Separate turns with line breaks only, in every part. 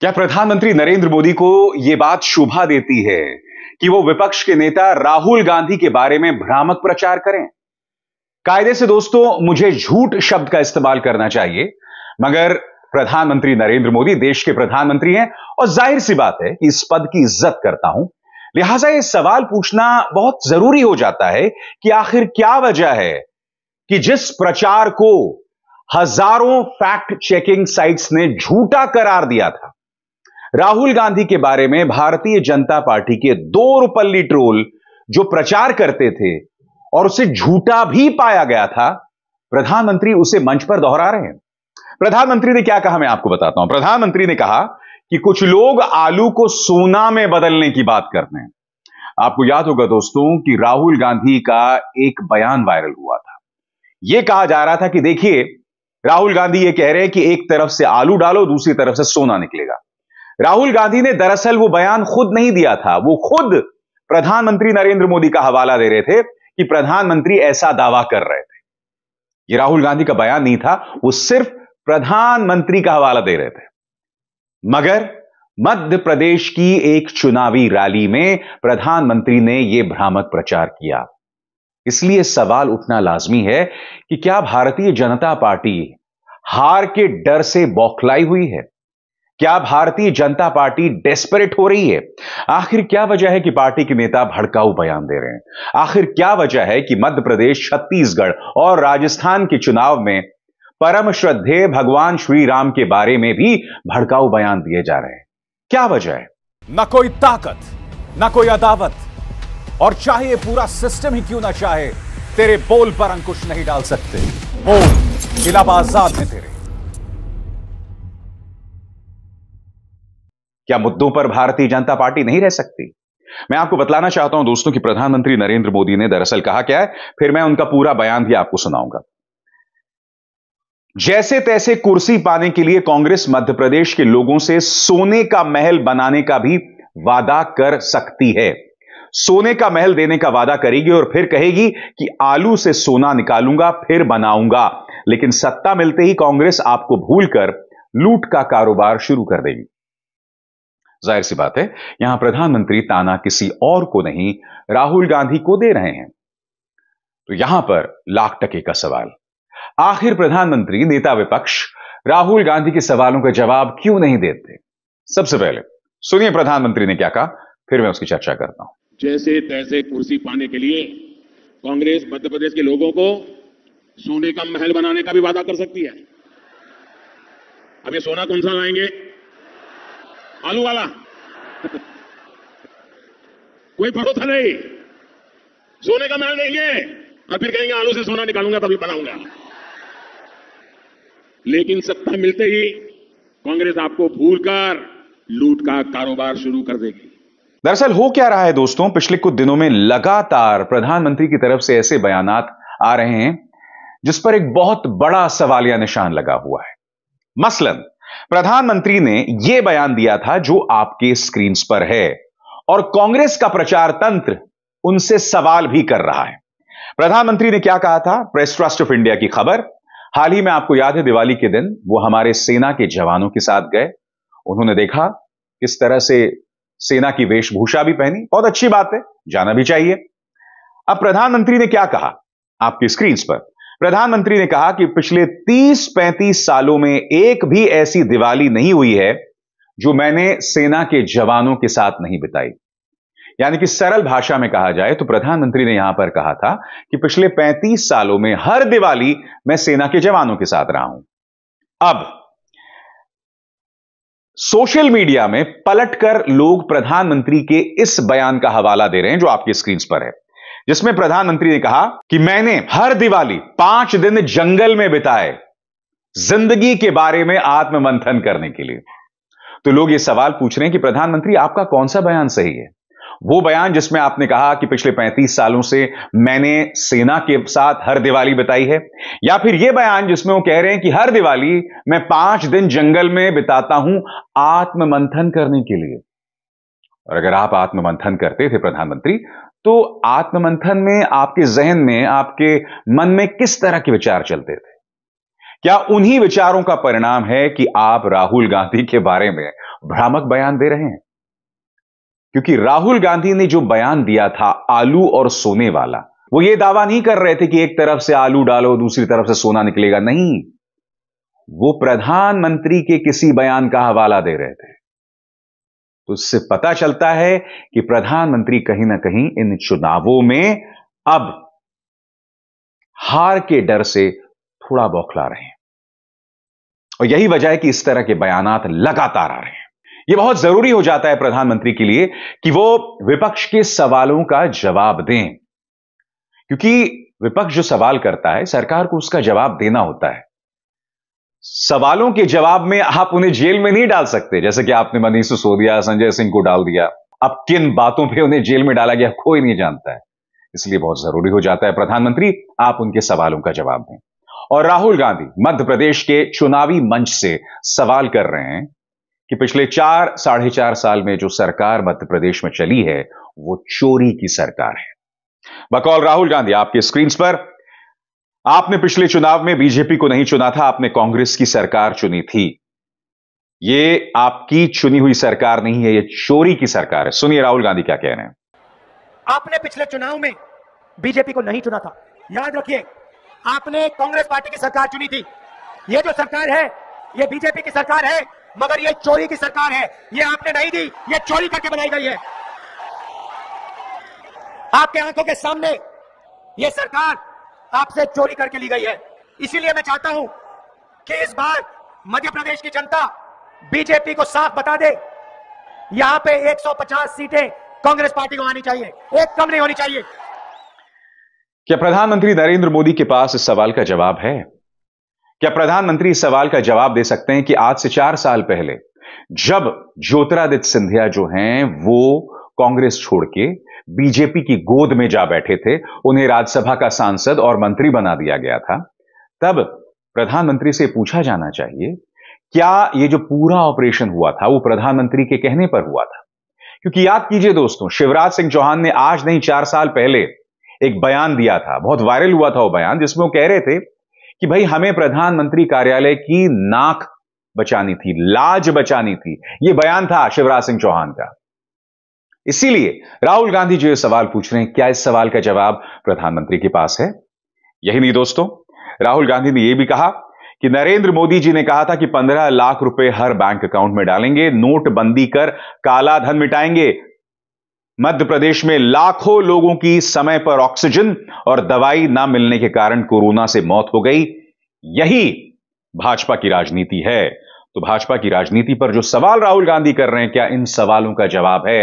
क्या प्रधानमंत्री नरेंद्र मोदी को यह बात शोभा देती है कि वो विपक्ष के नेता राहुल गांधी के बारे में भ्रामक प्रचार करें कायदे से दोस्तों मुझे झूठ शब्द का इस्तेमाल करना चाहिए मगर प्रधानमंत्री नरेंद्र मोदी देश के प्रधानमंत्री हैं और जाहिर सी बात है कि इस पद की इज्जत करता हूं लिहाजा यह सवाल पूछना बहुत जरूरी हो जाता है कि आखिर क्या वजह है कि जिस प्रचार को हजारों फैक्ट चेकिंग साइट्स ने झूठा करार दिया था राहुल गांधी के बारे में भारतीय जनता पार्टी के दो रुपल्ली ट्रोल जो प्रचार करते थे और उसे झूठा भी पाया गया था प्रधानमंत्री उसे मंच पर दोहरा रहे हैं प्रधानमंत्री ने क्या कहा मैं आपको बताता हूं प्रधानमंत्री ने कहा कि कुछ लोग आलू को सोना में बदलने की बात करते हैं आपको याद होगा दोस्तों कि राहुल गांधी का एक बयान वायरल हुआ था यह कहा जा रहा था कि देखिए राहुल गांधी यह कह रहे हैं कि एक तरफ से आलू डालो दूसरी तरफ से सोना निकलेगा राहुल गांधी ने दरअसल वो बयान खुद नहीं दिया था वो खुद प्रधानमंत्री नरेंद्र मोदी का हवाला दे रहे थे कि प्रधानमंत्री ऐसा दावा कर रहे थे ये राहुल गांधी का बयान नहीं था वो सिर्फ प्रधानमंत्री का हवाला दे रहे थे मगर मध्य प्रदेश की एक चुनावी रैली में प्रधानमंत्री ने यह भ्रामक प्रचार किया इसलिए सवाल उठना लाजमी है कि क्या भारतीय जनता पार्टी हार के डर से बौखलाई हुई है क्या भारतीय जनता पार्टी डेस्परेट हो रही है आखिर क्या वजह है कि पार्टी के नेता भड़काऊ बयान दे रहे हैं आखिर क्या वजह है कि मध्य प्रदेश छत्तीसगढ़ और राजस्थान के चुनाव में परम श्रद्धेय भगवान श्री राम के बारे में भी भड़काऊ बयान दिए जा रहे हैं क्या वजह है ना कोई ताकत ना कोई अदावत और चाहे पूरा सिस्टम ही क्यों ना चाहे तेरे बोल पर अंकुश नहीं डाल सकते बोल इलाहाबाद आजाद में तेरे क्या मुद्दों पर भारतीय जनता पार्टी नहीं रह सकती मैं आपको बतलाना चाहता हूं दोस्तों कि प्रधानमंत्री नरेंद्र मोदी ने दरअसल कहा क्या है फिर मैं उनका पूरा बयान भी आपको सुनाऊंगा जैसे तैसे कुर्सी पाने के लिए कांग्रेस मध्य प्रदेश के लोगों से सोने का महल बनाने का भी वादा कर सकती है सोने का महल देने का वादा करेगी और फिर कहेगी कि आलू से सोना निकालूंगा फिर बनाऊंगा लेकिन सत्ता मिलते ही कांग्रेस आपको भूलकर लूट का कारोबार शुरू कर देगी जाहिर सी बात है यहां प्रधानमंत्री ताना किसी और को नहीं राहुल गांधी को दे रहे हैं तो यहां पर लाख टके का सवाल आखिर प्रधानमंत्री नेता विपक्ष राहुल गांधी के सवालों का जवाब क्यों नहीं देते सबसे पहले सुनिए प्रधानमंत्री ने क्या कहा फिर मैं उसकी चर्चा करता हूं जैसे तैसे कुर्सी पाने के लिए कांग्रेस मध्य प्रदेश के लोगों को सोने का महल बनाने का भी वादा कर सकती है अब ये सोना कौन सा लाएंगे आलू वाला कोई भरोसा नहीं सोने का महल देंगे और फिर कहेंगे आलू से सोना निकालूंगा तभी बनाऊंगा लेकिन सत्ता मिलते ही कांग्रेस आपको भूलकर लूट का कारोबार शुरू कर देगी दरअसल हो क्या रहा है दोस्तों पिछले कुछ दिनों में लगातार प्रधानमंत्री की तरफ से ऐसे बयान आ रहे हैं जिस पर एक बहुत बड़ा सवालिया निशान लगा हुआ है मसलन प्रधानमंत्री ने यह बयान दिया था जो आपके स्क्रीन पर है और कांग्रेस का प्रचार तंत्र उनसे सवाल भी कर रहा है प्रधानमंत्री ने क्या कहा था प्रेस ट्रस्ट ऑफ इंडिया की खबर हाल ही में आपको याद है दिवाली के दिन वो हमारे सेना के जवानों के साथ गए उन्होंने देखा किस तरह से सेना की वेशभूषा भी पहनी बहुत अच्छी बात है जाना भी चाहिए अब प्रधानमंत्री ने क्या कहा आपकी स्क्रीन पर प्रधानमंत्री ने कहा कि पिछले 30-35 सालों में एक भी ऐसी दिवाली नहीं हुई है जो मैंने सेना के जवानों के साथ नहीं बिताई यानी कि सरल भाषा में कहा जाए तो प्रधानमंत्री ने यहां पर कहा था कि पिछले 35 सालों में हर दिवाली मैं सेना के जवानों के साथ रहा हूं अब सोशल मीडिया में पलटकर लोग प्रधानमंत्री के इस बयान का हवाला दे रहे हैं जो आपकी स्क्रीन पर है जिसमें प्रधानमंत्री ने कहा कि मैंने हर दिवाली पांच दिन जंगल में बिताए जिंदगी के बारे में आत्ममंथन करने के लिए तो लोग ये सवाल पूछ रहे हैं कि प्रधानमंत्री आपका कौन सा बयान सही है वो बयान जिसमें आपने कहा कि पिछले 35 सालों से मैंने सेना के साथ हर दिवाली बिताई है या फिर यह बयान जिसमें वो कह रहे हैं कि हर दिवाली मैं पांच दिन जंगल में बिताता हूं आत्ममंथन करने के लिए और अगर आप आत्ममंथन करते थे प्रधानमंत्री तो आत्ममंथन में आपके जहन में आपके मन में किस तरह के विचार चलते थे क्या उन्हीं विचारों का परिणाम है कि आप राहुल गांधी के बारे में भ्रामक बयान दे रहे हैं क्योंकि राहुल गांधी ने जो बयान दिया था आलू और सोने वाला वो ये दावा नहीं कर रहे थे कि एक तरफ से आलू डालो दूसरी तरफ से सोना निकलेगा नहीं वो प्रधानमंत्री के किसी बयान का हवाला दे रहे थे तो इससे पता चलता है कि प्रधानमंत्री कहीं ना कहीं इन चुनावों में अब हार के डर से थोड़ा बौखला रहे हैं और यही वजह है कि इस तरह के बयानात लगातार आ रहे हैं यह बहुत जरूरी हो जाता है प्रधानमंत्री के लिए कि वो विपक्ष के सवालों का जवाब दें क्योंकि विपक्ष जो सवाल करता है सरकार को उसका जवाब देना होता है सवालों के जवाब में आप उन्हें जेल में नहीं डाल सकते जैसे कि आपने मनीष सिसोदिया संजय सिंह को डाल दिया अब किन बातों पे उन्हें जेल में डाला गया कोई नहीं जानता है इसलिए बहुत जरूरी हो जाता है प्रधानमंत्री आप उनके सवालों का जवाब दें और राहुल गांधी मध्य प्रदेश के चुनावी मंच से सवाल कर रहे हैं कि पिछले चार साढ़े चार साल में जो सरकार मध्य प्रदेश में चली है वो चोरी की सरकार है बकौल राहुल गांधी आपके स्क्रीन पर आपने पिछले चुनाव में बीजेपी को नहीं चुना था आपने कांग्रेस की सरकार चुनी थी ये आपकी चुनी हुई सरकार नहीं है ये चोरी की सरकार है सुनिए राहुल गांधी क्या कह रहे हैं
आपने पिछले चुनाव में बीजेपी को नहीं चुना था याद रखिए आपने कांग्रेस पार्टी की सरकार चुनी थी ये जो सरकार है ये बीजेपी की सरकार है मगर ये चोरी की सरकार है ये आपने नहीं दी ये चोरी करके बनाई गई है आपके आंखों के सामने ये सरकार आपसे चोरी करके ली गई है इसीलिए मैं चाहता हूं कि इस बार मध्य प्रदेश की जनता बीजेपी को साफ बता दे यहां पे 150 सीटें कांग्रेस पार्टी को आनी चाहिए एक कम नहीं होनी चाहिए
क्या प्रधानमंत्री नरेंद्र मोदी के पास इस सवाल का जवाब है क्या प्रधानमंत्री इस सवाल का जवाब दे सकते हैं कि आज से चार साल पहले जब ज्योतिरादित्य सिंधिया जो हैं वो कांग्रेस छोड़ के बीजेपी की गोद में जा बैठे थे उन्हें राज्यसभा का सांसद और मंत्री बना दिया गया था तब प्रधानमंत्री से पूछा जाना चाहिए क्या ये जो पूरा ऑपरेशन हुआ था वो प्रधानमंत्री के कहने पर हुआ था क्योंकि याद कीजिए दोस्तों शिवराज सिंह चौहान ने आज नहीं चार साल पहले एक बयान दिया था बहुत वायरल हुआ था वो बयान जिसमें वो कह रहे थे कि भाई हमें प्रधानमंत्री कार्यालय की नाक बचानी थी लाज बचानी थी यह बयान था शिवराज सिंह चौहान का इसीलिए राहुल गांधी जो ये सवाल पूछ रहे हैं क्या इस सवाल का जवाब प्रधानमंत्री के पास है यही नहीं दोस्तों राहुल गांधी ने यह भी कहा कि नरेंद्र मोदी जी ने कहा था कि 15 लाख रुपए हर बैंक अकाउंट में डालेंगे नोटबंदी कर काला धन मिटाएंगे मध्य प्रदेश में लाखों लोगों की समय पर ऑक्सीजन और दवाई ना मिलने के कारण कोरोना से मौत हो गई यही भाजपा की राजनीति है तो भाजपा की राजनीति पर जो सवाल राहुल गांधी कर रहे हैं क्या इन सवालों का जवाब है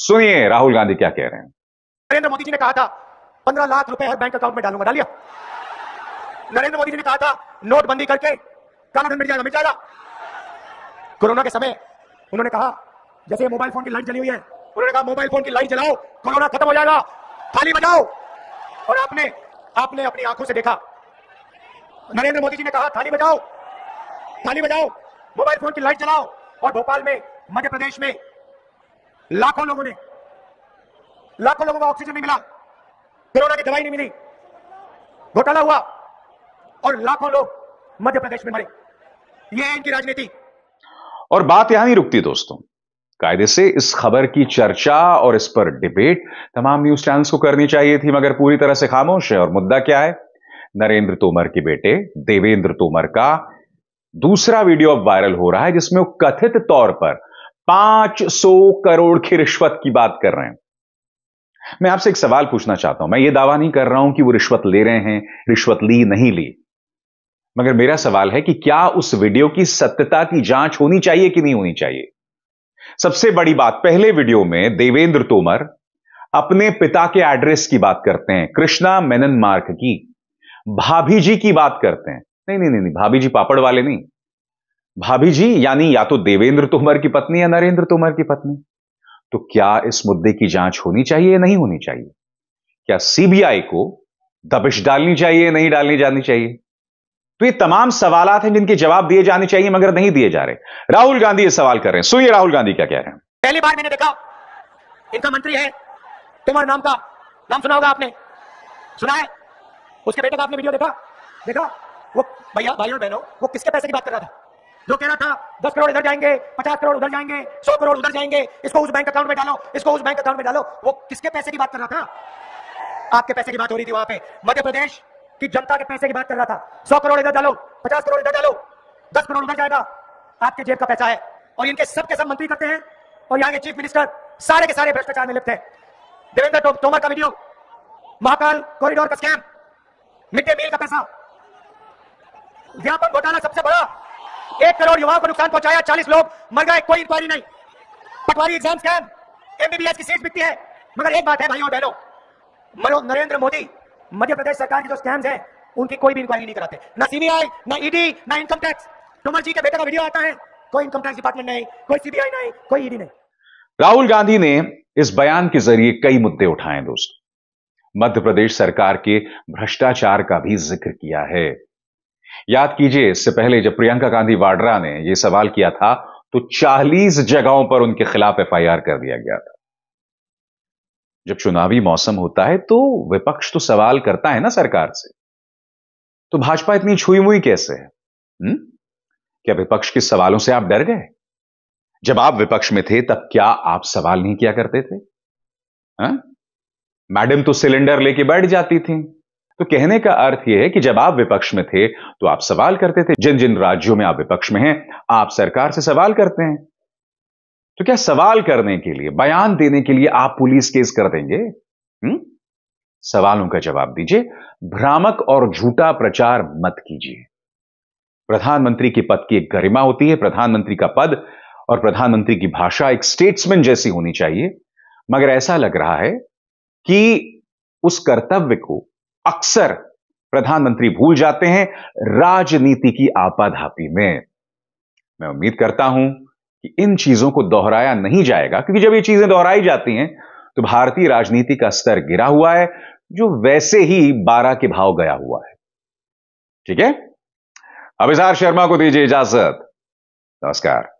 सुनिए राहुल गांधी क्या कह रहे हैं
नरेंद्र मोदी जी ने कहा था पंद्रह लाख रुपए हर बैंक अकाउंट में डालूंगा डालिया नरेंद्र मोदी जी ने कहा था नोटबंदी करके काला धन मिट जाएगा मिट जाएगा कोरोना के समय उन्होंने कहा जैसे मोबाइल फोन की लाइट जली हुई है उन्होंने कहा मोबाइल फोन की लाइट जलाओ कोरोना खत्म हो जाएगा थाली बजाओ और आपने आपने अपनी आंखों से देखा नरेंद्र मोदी जी ने कहा थाली बजाओ थाली बजाओ मोबाइल फोन की लाइट जलाओ और भोपाल में मध्य प्रदेश में लाखों लोगों ने लाखों लोगों को ऑक्सीजन नहीं मिला कोरोना की दवाई नहीं मिली घोटाला हुआ और लाखों लोग मध्य प्रदेश में मरे ये है इनकी राजनीति
और बात यहां नहीं रुकती दोस्तों कायदे से इस खबर की चर्चा और इस पर डिबेट तमाम न्यूज चैनल्स को करनी चाहिए थी मगर पूरी तरह से खामोश है और मुद्दा क्या है नरेंद्र तोमर के बेटे देवेंद्र तोमर का दूसरा वीडियो अब वायरल हो रहा है जिसमें वो कथित तौर पर 500 करोड़ की रिश्वत की बात कर रहे हैं मैं आपसे एक सवाल पूछना चाहता हूं मैं ये दावा नहीं कर रहा हूं कि वो रिश्वत ले रहे हैं रिश्वत ली नहीं ली मगर मेरा सवाल है कि क्या उस वीडियो की सत्यता की जांच होनी चाहिए कि नहीं होनी चाहिए सबसे बड़ी बात पहले वीडियो में देवेंद्र तोमर अपने पिता के एड्रेस की बात करते हैं कृष्णा मेनन मार्क की भाभी जी की बात करते हैं नहीं नहीं नहीं, नहीं भाभी जी पापड़ वाले नहीं भाभी जी यानी या तो देवेंद्र तोमर की पत्नी या नरेंद्र तोमर की पत्नी तो क्या इस मुद्दे की जांच होनी चाहिए या नहीं होनी चाहिए क्या सीबीआई को दबिश डालनी चाहिए या नहीं डालनी जानी चाहिए तो ये तमाम सवाल हैं जिनके जवाब दिए जाने चाहिए मगर नहीं दिए जा रहे राहुल गांधी ये सवाल कर रहे हैं सुनिए राहुल गांधी क्या कह रहे हैं
पहली बार मैंने देखा इनका मंत्री है तोमर नाम का नाम सुना होगा आपने सुना है उसके बेटे का आपने वीडियो देखा देखा वो भैया और बहनों वो किसके पैसे की बात कर रहा था जो कह रहा था दस करोड़ इधर जाएंगे पचास करोड़ उधर जाएंगे सौ करोड़ उधर जाएंगे इसको उस बैंक अकाउंट में डालो इसको उस बैंक अकाउंट में डालो वो किसके पैसे की बात कर रहा था आपके पैसे की बात हो रही थी वहां पे मध्य प्रदेश की जनता के पैसे की बात कर रहा था सौ करोड़ इधर डालो पचास करोड़ इधर डालो दस करोड़ उधर जाएगा आपके जेब का पैसा है और इनके सब के सब मंत्री करते हैं और यहाँ के चीफ मिनिस्टर सारे के सारे भ्रष्टाचार में लिप्त है देवेंद्र तो- तोमर का वीडियो महाकाल कॉरिडोर का स्कैम मिड डे मील का पैसा व्यापक घोटाला सबसे बड़ा एक करोड़ युवाओं को नुकसान पहुंचाया चालीस लोग मर गए कोई इंक्वायरी नहीं पटवारी एग्जाम स्कैम एमबीबीएस की सीट बिकती है मगर एक बात है भाइयों और बहनों नरेंद्र मोदी मध्य प्रदेश सरकार की जो स्कैम्स है उनकी कोई भी इंक्वायरी नहीं कराते ना सीबीआई ना ईडी e ना इनकम टैक्स टुमर जी के बेटे का वीडियो आता है कोई इनकम टैक्स डिपार्टमेंट नहीं कोई सीबीआई नहीं कोई ईडी e नहीं
राहुल गांधी ने इस बयान के जरिए कई मुद्दे उठाए दोस्त मध्य प्रदेश सरकार के भ्रष्टाचार का भी जिक्र किया है याद कीजिए इससे पहले जब प्रियंका गांधी वाड्रा ने यह सवाल किया था तो 40 जगहों पर उनके खिलाफ एफआईआर कर दिया गया था जब चुनावी मौसम होता है तो विपक्ष तो सवाल करता है ना सरकार से तो भाजपा इतनी छुई मुई कैसे है हुँ? हम्म? क्या विपक्ष के सवालों से आप डर गए जब आप विपक्ष में थे तब क्या आप सवाल नहीं किया करते थे हा? मैडम तो सिलेंडर लेके बैठ जाती थी तो कहने का अर्थ यह है कि जब आप विपक्ष में थे तो आप सवाल करते थे जिन जिन राज्यों में आप विपक्ष में हैं आप सरकार से सवाल करते हैं तो क्या सवाल करने के लिए बयान देने के लिए आप पुलिस केस कर देंगे हुँ? सवालों का जवाब दीजिए भ्रामक और झूठा प्रचार मत कीजिए प्रधानमंत्री के पद की एक गरिमा होती है प्रधानमंत्री का पद और प्रधानमंत्री की भाषा एक स्टेट्समैन जैसी होनी चाहिए मगर ऐसा लग रहा है कि उस कर्तव्य को अक्सर प्रधानमंत्री भूल जाते हैं राजनीति की आपाधापी में मैं उम्मीद करता हूं कि इन चीजों को दोहराया नहीं जाएगा क्योंकि जब ये चीजें दोहराई जाती हैं तो भारतीय राजनीति का स्तर गिरा हुआ है जो वैसे ही बारह के भाव गया हुआ है ठीक है अभिसार शर्मा को दीजिए इजाजत नमस्कार